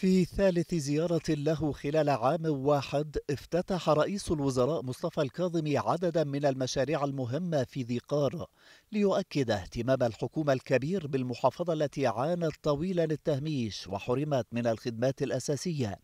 في ثالث زيارة له خلال عام واحد افتتح رئيس الوزراء مصطفى الكاظمي عددا من المشاريع المهمة في ذي قار ليؤكد اهتمام الحكومة الكبير بالمحافظة التي عانت طويلا التهميش وحرمت من الخدمات الأساسية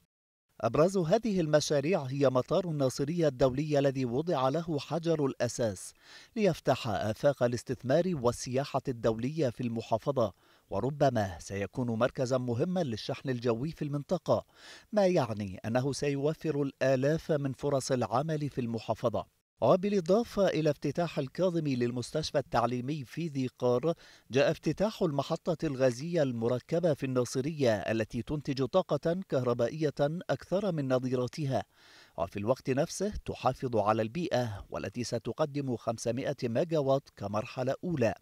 أبرز هذه المشاريع هي مطار الناصرية الدولي الذي وضع له حجر الأساس ليفتح آفاق الاستثمار والسياحة الدولية في المحافظة وربما سيكون مركزا مهما للشحن الجوي في المنطقة ما يعني أنه سيوفر الآلاف من فرص العمل في المحافظة وبالإضافة إلى افتتاح الكاظم للمستشفى التعليمي في ذي قار جاء افتتاح المحطة الغازية المركبة في الناصرية التي تنتج طاقة كهربائية أكثر من نظيراتها وفي الوقت نفسه تحافظ على البيئة والتي ستقدم 500 ميجاوات كمرحلة أولى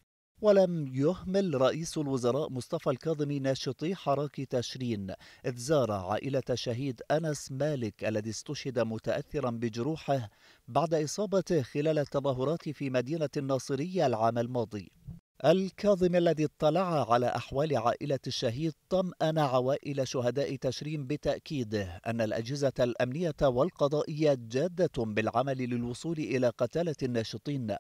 ولم يهمل رئيس الوزراء مصطفى الكاظمي ناشطي حراك تشرين إذ زار عائلة شهيد أنس مالك الذي استشهد متأثرا بجروحه بعد إصابته خلال التظاهرات في مدينة الناصرية العام الماضي الكاظم الذي اطلع على أحوال عائلة الشهيد طمأن عوائل شهداء تشرين بتأكيده أن الأجهزة الأمنية والقضائية جادة بالعمل للوصول إلى قتلة الناشطين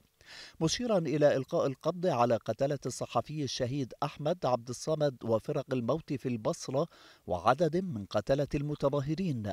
مشيرا إلى إلقاء القبض على قتلة الصحفي الشهيد أحمد عبد الصمد وفرق الموت في البصرة وعدد من قتلة المتظاهرين